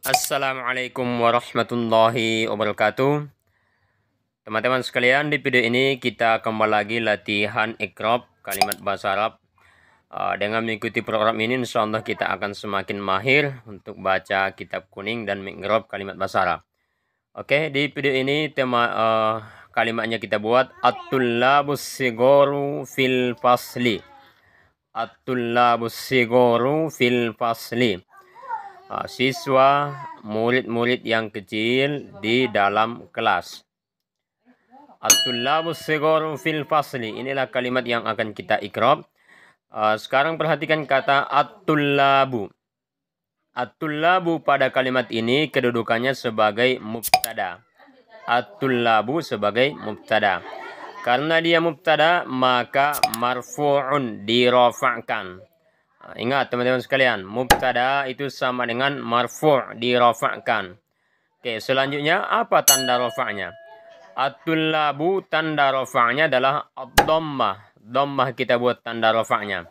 Assalamualaikum warahmatullahi wabarakatuh Teman-teman sekalian di video ini kita kembali lagi latihan ikrob kalimat bahasa Arab ah, Dengan mengikuti program ini insya Allah kita akan semakin mahir Untuk baca kitab kuning dan mengikrob kalimat bahasa Arab Oke di video ini tema uh, kalimatnya kita buat At-tullabus sigoru fil fasli At-tullabus sigoru fil fasli Ah, siswa murid-murid yang kecil di dalam kelas. At-tullabus fil fasli. Inilah kalimat yang akan kita ikrob. Ah, sekarang perhatikan kata at-tullabu. At-tullabu pada kalimat ini kedudukannya sebagai mubtada. At-tullabu sebagai mubtada. Karena dia mubtada, maka marfu'un dirofakkan. Ingat teman-teman sekalian, mubtada itu sama dengan marfu' dirafa'kan. Oke, selanjutnya apa tanda rafa'nya? At-tullabu tanda rafa'nya adalah ad-dhammah. Dhammah kita buat tanda rafa'nya.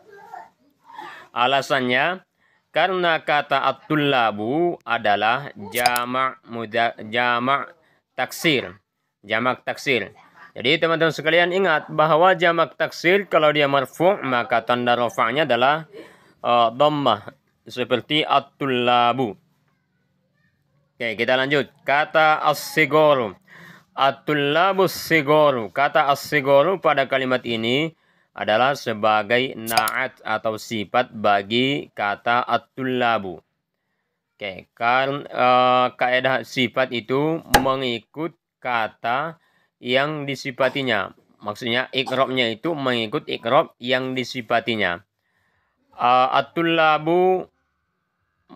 Alasannya karena kata at-tullabu adalah jamak muda, jamak taksir. Jamak taksir. Jadi teman-teman sekalian ingat bahwa jamak taksir kalau dia marfu' maka tanda rafa'nya adalah Eh, domba seperti at-tullabu. Oke, kita lanjut. Kata as atul At-tullabu sigoru. Kata as pada kalimat ini adalah sebagai naat atau sifat bagi kata at-tullabu. Oke, karena uh, kaidah sifat itu mengikut kata yang disifatinya. Maksudnya ikrobnya itu mengikut ikrob yang disifatinya uh, at-tullabu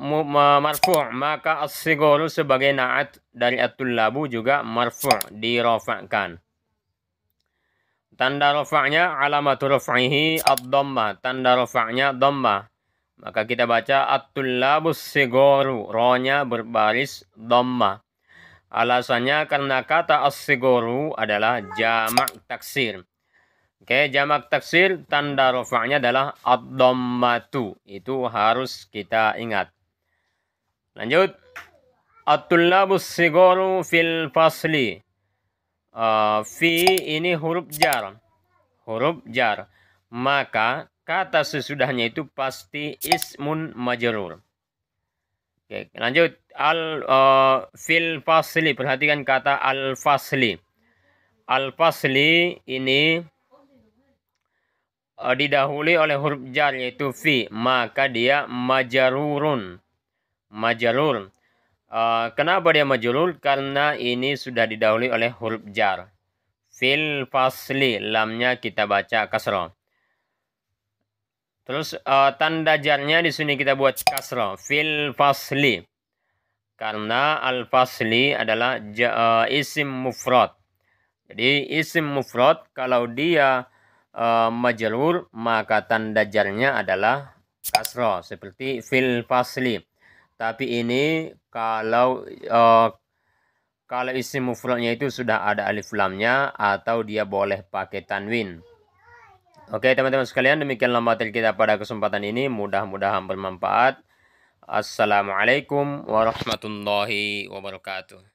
marfu' maka as sebagai na'at dari at-tullabu juga marfu' dirofakkan tanda rofaknya alamatu rofaihi ad-dhamma tanda rofaknya dhamma maka kita baca at labu sigoru ronya berbaris dhamma alasannya karena kata as adalah jamak taksir Oke, jamak taksir tanda rofa'nya adalah ad Itu harus kita ingat. Lanjut. At-tullabus sigoru fil fasli. Uh, fi ini huruf jar. Huruf jar. Maka kata sesudahnya itu pasti ismun majrur. Oke, lanjut. Al uh, fil fasli. Perhatikan kata al fasli. Al fasli ini Eh, didahului oleh huruf jar yaitu fi maka dia majarurun majarur eh, kenapa dia majarur karena ini sudah didahului oleh huruf jar fil fasli lamnya kita baca kasro terus eh, tanda jarnya di sini kita buat kasro fil fasli karena al fasli adalah isim mufrad jadi isim mufrad kalau dia Eh, majelur maka tanda jarnya adalah kasroh seperti fil fasli tapi ini kalau uh, kalau isim mufradnya itu sudah ada alif lamnya atau dia boleh pakai tanwin oke teman-teman sekalian demikianlah materi kita pada kesempatan ini mudah-mudahan bermanfaat Assalamualaikum warahmatullahi wabarakatuh